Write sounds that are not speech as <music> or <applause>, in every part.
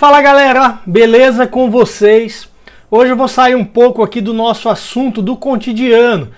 Fala galera, beleza com vocês? Hoje eu vou sair um pouco aqui do nosso assunto do cotidiano.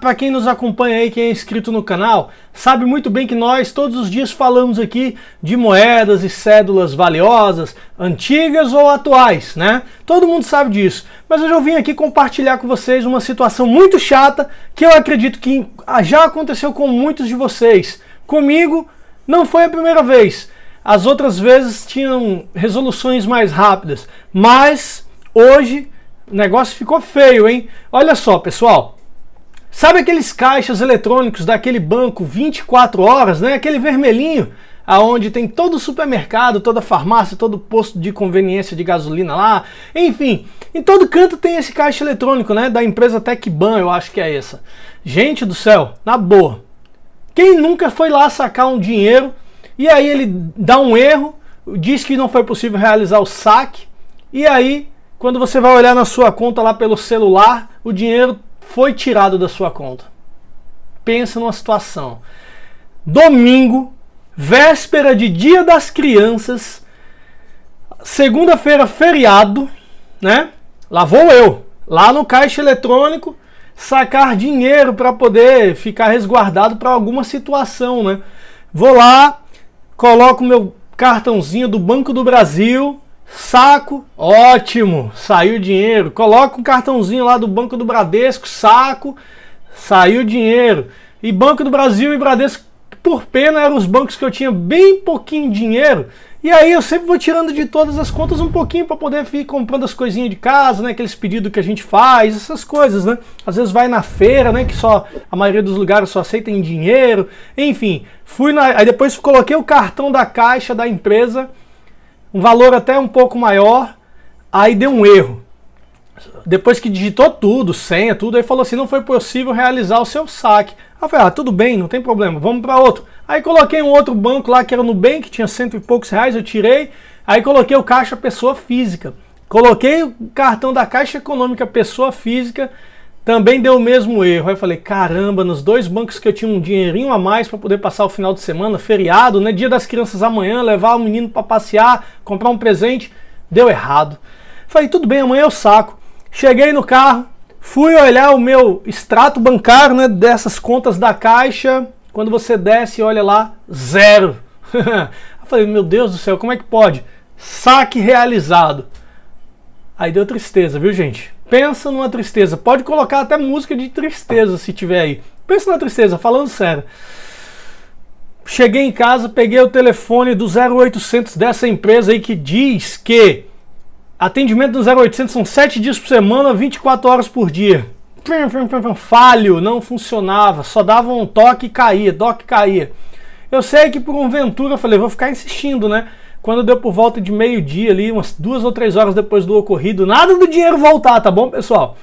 Para quem nos acompanha aí, quem é inscrito no canal, sabe muito bem que nós todos os dias falamos aqui de moedas e cédulas valiosas, antigas ou atuais, né? Todo mundo sabe disso. Mas hoje eu vim aqui compartilhar com vocês uma situação muito chata que eu acredito que já aconteceu com muitos de vocês. Comigo não foi a primeira vez. As outras vezes tinham resoluções mais rápidas, mas hoje o negócio ficou feio, hein? Olha só, pessoal. Sabe aqueles caixas eletrônicos daquele banco 24 horas, né? Aquele vermelhinho, aonde tem todo o supermercado, toda a farmácia, todo o posto de conveniência de gasolina lá, enfim, em todo canto tem esse caixa eletrônico, né? Da empresa Tecban, eu acho que é essa. Gente do céu, na boa. Quem nunca foi lá sacar um dinheiro e aí ele dá um erro, diz que não foi possível realizar o saque. E aí, quando você vai olhar na sua conta lá pelo celular, o dinheiro foi tirado da sua conta. Pensa numa situação. Domingo, véspera de Dia das Crianças, segunda-feira feriado, né? Lá vou eu, lá no caixa eletrônico, sacar dinheiro para poder ficar resguardado para alguma situação, né? Vou lá, coloco meu cartãozinho do Banco do Brasil, saco, ótimo, saiu dinheiro. Coloco um cartãozinho lá do Banco do Bradesco, saco, saiu dinheiro. E Banco do Brasil e Bradesco por pena eram os bancos que eu tinha bem pouquinho dinheiro. E aí eu sempre vou tirando de todas as contas um pouquinho para poder ir comprando as coisinhas de casa, né? Aqueles pedidos que a gente faz, essas coisas, né? Às vezes vai na feira, né? Que só a maioria dos lugares só aceita em dinheiro. Enfim, fui na. Aí depois coloquei o cartão da caixa da empresa, um valor até um pouco maior. Aí deu um erro depois que digitou tudo, senha, tudo, aí falou assim: não foi possível realizar o seu saque. Aí eu falei: ah, tudo bem, não tem problema, vamos para outro. Aí coloquei um outro banco lá que era o Nubank, que tinha cento e poucos reais, eu tirei. Aí coloquei o Caixa Pessoa Física. Coloquei o cartão da Caixa Econômica Pessoa Física, também deu o mesmo erro. Aí eu falei: caramba, nos dois bancos que eu tinha um dinheirinho a mais para poder passar o final de semana, feriado, né? Dia das crianças amanhã, levar o menino para passear, comprar um presente, deu errado. Falei, tudo bem, amanhã eu saco. Cheguei no carro, fui olhar o meu extrato bancário, né, dessas contas da Caixa. Quando você desce, olha lá, zero. <laughs> eu falei, meu Deus do céu, como é que pode? Saque realizado. Aí deu tristeza, viu, gente? Pensa numa tristeza. Pode colocar até música de tristeza se tiver aí. Pensa na tristeza, falando sério. Cheguei em casa, peguei o telefone do 0800 dessa empresa aí que diz que Atendimento no 0800 são 7 dias por semana, 24 horas por dia. Falho, não funcionava, só dava um toque e caía, toque e caía. Eu sei que por um Ventura, eu falei, vou ficar insistindo, né? Quando deu por volta de meio-dia ali, umas duas ou três horas depois do ocorrido, nada do dinheiro voltar, tá bom, pessoal?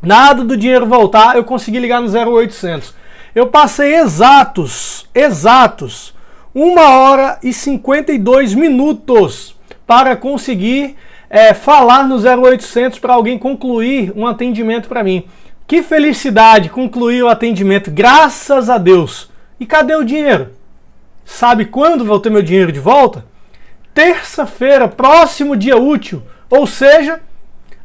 Nada do dinheiro voltar, eu consegui ligar no 0800. Eu passei exatos, exatos, uma hora e 52 minutos para conseguir é, falar no 0800 para alguém concluir um atendimento para mim. Que felicidade, concluir o atendimento, graças a Deus. E cadê o dinheiro? Sabe quando vou ter meu dinheiro de volta? Terça-feira, próximo dia útil. Ou seja,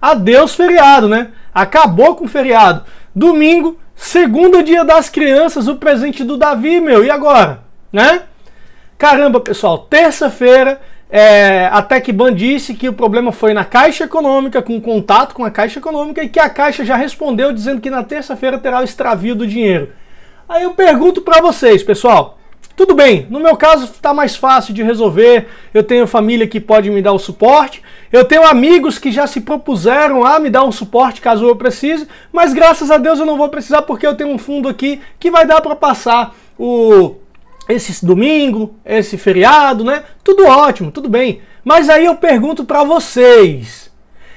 adeus feriado, né? Acabou com o feriado. Domingo, segundo dia das crianças, o presente do Davi, meu. E agora? Né? Caramba, pessoal, terça-feira é, a TecBan disse que o problema foi na Caixa Econômica, com contato com a Caixa Econômica, e que a Caixa já respondeu dizendo que na terça-feira terá o extravio do dinheiro. Aí eu pergunto para vocês, pessoal. Tudo bem, no meu caso está mais fácil de resolver. Eu tenho família que pode me dar o suporte. Eu tenho amigos que já se propuseram a me dar um suporte caso eu precise. Mas graças a Deus eu não vou precisar porque eu tenho um fundo aqui que vai dar para passar o esse domingo, esse feriado, né? Tudo ótimo, tudo bem. Mas aí eu pergunto para vocês: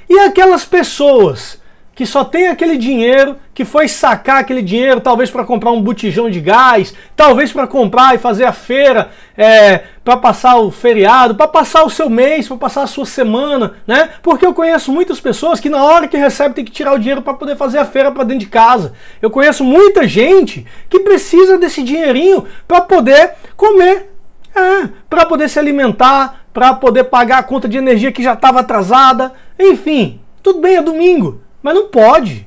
e aquelas pessoas que só tem aquele dinheiro, que foi sacar aquele dinheiro, talvez para comprar um botijão de gás, talvez para comprar e fazer a feira, é, para passar o feriado, para passar o seu mês, para passar a sua semana, né? Porque eu conheço muitas pessoas que na hora que recebe tem que tirar o dinheiro para poder fazer a feira para dentro de casa. Eu conheço muita gente que precisa desse dinheirinho para poder comer, é, para poder se alimentar, para poder pagar a conta de energia que já estava atrasada, enfim. Tudo bem, é domingo, mas não pode.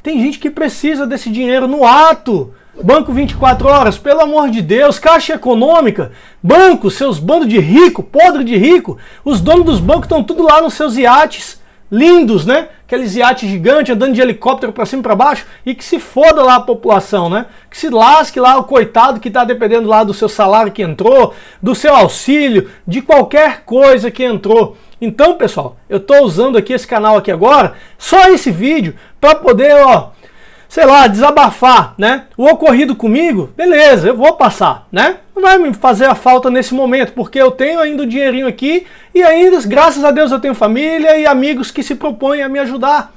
Tem gente que precisa desse dinheiro no ato. Banco 24 horas, pelo amor de Deus, Caixa Econômica, banco, seus bandos de rico, podre de rico, os donos dos bancos estão tudo lá nos seus iates lindos, né? Aqueles iates gigantes andando de helicóptero para cima e para baixo e que se foda lá a população, né? Que se lasque lá o coitado que está dependendo lá do seu salário que entrou, do seu auxílio, de qualquer coisa que entrou. Então, pessoal, eu estou usando aqui esse canal aqui agora, só esse vídeo, para poder, ó, sei lá, desabafar, né? O ocorrido comigo, beleza, eu vou passar, né? Não vai me fazer a falta nesse momento, porque eu tenho ainda o dinheirinho aqui e ainda, graças a Deus, eu tenho família e amigos que se propõem a me ajudar.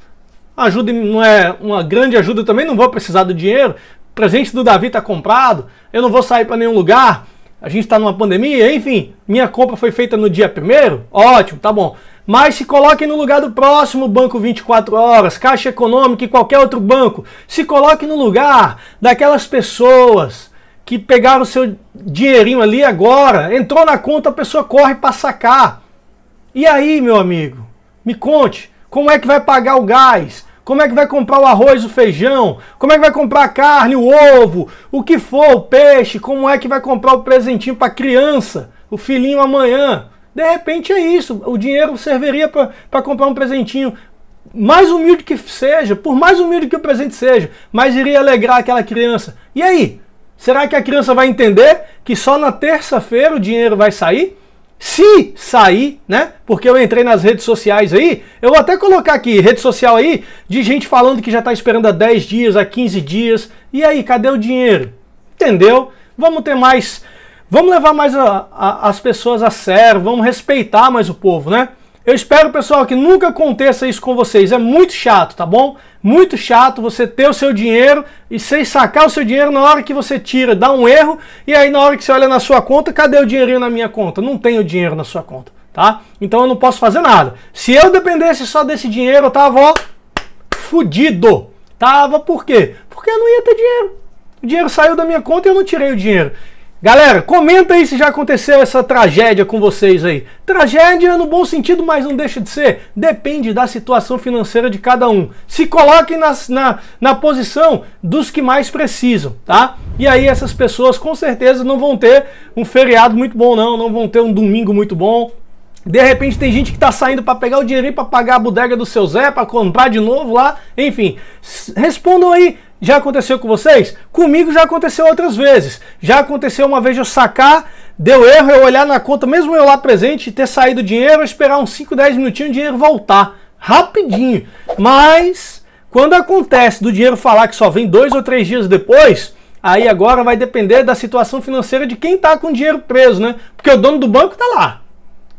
Ajuda não é uma grande ajuda também, não vou precisar do dinheiro. O presente do Davi tá comprado, eu não vou sair para nenhum lugar a gente está numa pandemia, enfim, minha compra foi feita no dia primeiro, ótimo, tá bom. Mas se coloque no lugar do próximo banco 24 horas, Caixa Econômica e qualquer outro banco. Se coloque no lugar daquelas pessoas que pegaram seu dinheirinho ali agora, entrou na conta, a pessoa corre para sacar. E aí, meu amigo, me conte, como é que vai pagar o gás? como é que vai comprar o arroz, o feijão, como é que vai comprar a carne, o ovo, o que for, o peixe, como é que vai comprar o presentinho para a criança, o filhinho amanhã. De repente é isso, o dinheiro serviria para comprar um presentinho, mais humilde que seja, por mais humilde que o presente seja, mas iria alegrar aquela criança. E aí? Será que a criança vai entender que só na terça-feira o dinheiro vai sair? se sair, né? Porque eu entrei nas redes sociais aí, eu vou até colocar aqui, rede social aí, de gente falando que já tá esperando há 10 dias, há 15 dias. E aí, cadê o dinheiro? Entendeu? Vamos ter mais. Vamos levar mais a, a, as pessoas a sério, vamos respeitar mais o povo, né? Eu espero, pessoal, que nunca aconteça isso com vocês. É muito chato, tá bom? Muito chato você ter o seu dinheiro e sem sacar o seu dinheiro na hora que você tira, dá um erro, e aí na hora que você olha na sua conta, cadê o dinheirinho na minha conta? Não tem o dinheiro na sua conta, tá? Então eu não posso fazer nada. Se eu dependesse só desse dinheiro, eu tava, ó, fudido. Tava por quê? Porque eu não ia ter dinheiro. O dinheiro saiu da minha conta e eu não tirei o dinheiro. Galera, comenta aí se já aconteceu essa tragédia com vocês aí. Tragédia no bom sentido, mas não deixa de ser. Depende da situação financeira de cada um. Se coloquem na, na, na posição dos que mais precisam, tá? E aí essas pessoas com certeza não vão ter um feriado muito bom, não. Não vão ter um domingo muito bom. De repente tem gente que está saindo para pegar o dinheiro para pagar a bodega do seu Zé, para comprar de novo lá. Enfim, respondam aí já aconteceu com vocês? Comigo já aconteceu outras vezes. Já aconteceu uma vez eu sacar, deu erro, eu olhar na conta, mesmo eu lá presente, ter saído dinheiro, esperar uns 5, 10 minutinhos o dinheiro voltar. Rapidinho. Mas quando acontece do dinheiro falar que só vem dois ou três dias depois, aí agora vai depender da situação financeira de quem está com o dinheiro preso, né? Porque o dono do banco está lá.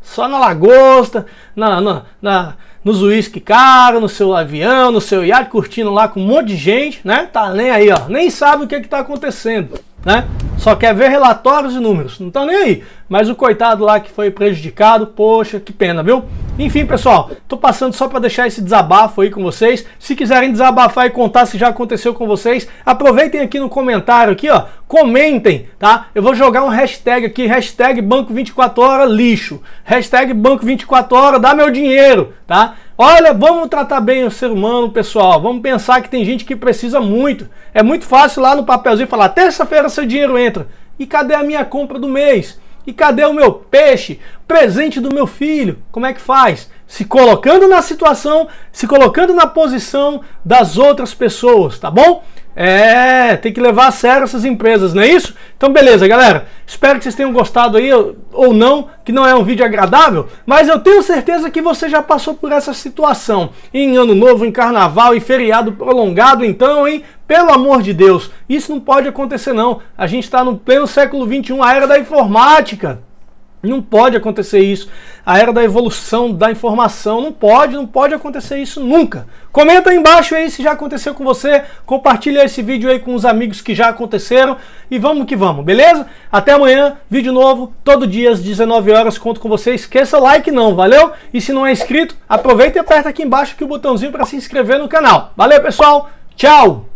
Só na lagosta, na, na, na nos uísque caro, no seu avião, no seu iate, curtindo lá com um monte de gente, né? Tá nem aí, ó. Nem sabe o que, que tá acontecendo, né? Só quer ver relatórios e números. Não tá nem aí mas o coitado lá que foi prejudicado, poxa, que pena, viu? Enfim, pessoal, tô passando só para deixar esse desabafo aí com vocês. Se quiserem desabafar e contar se já aconteceu com vocês, aproveitem aqui no comentário aqui, ó, comentem, tá? Eu vou jogar um hashtag aqui, hashtag banco 24 horas lixo, hashtag banco 24 horas dá meu dinheiro, tá? Olha, vamos tratar bem o ser humano, pessoal. Vamos pensar que tem gente que precisa muito. É muito fácil lá no papelzinho falar: terça-feira seu dinheiro entra. E cadê a minha compra do mês? E cadê o meu peixe? Presente do meu filho. Como é que faz? Se colocando na situação, se colocando na posição das outras pessoas, tá bom? É, tem que levar a sério essas empresas, não é isso? Então beleza, galera. Espero que vocês tenham gostado aí ou não, que não é um vídeo agradável, mas eu tenho certeza que você já passou por essa situação. Em ano novo, em carnaval, em feriado prolongado, então, hein? Pelo amor de Deus, isso não pode acontecer não. A gente está no pleno século 21, a era da informática. Não pode acontecer isso. A era da evolução da informação não pode, não pode acontecer isso nunca. Comenta aí embaixo aí se já aconteceu com você, compartilha esse vídeo aí com os amigos que já aconteceram e vamos que vamos, beleza? Até amanhã, vídeo novo, todo dia às 19 horas, conto com você. Esqueça o like não, valeu? E se não é inscrito, aproveita e aperta aqui embaixo que o botãozinho para se inscrever no canal. Valeu, pessoal. Tchau.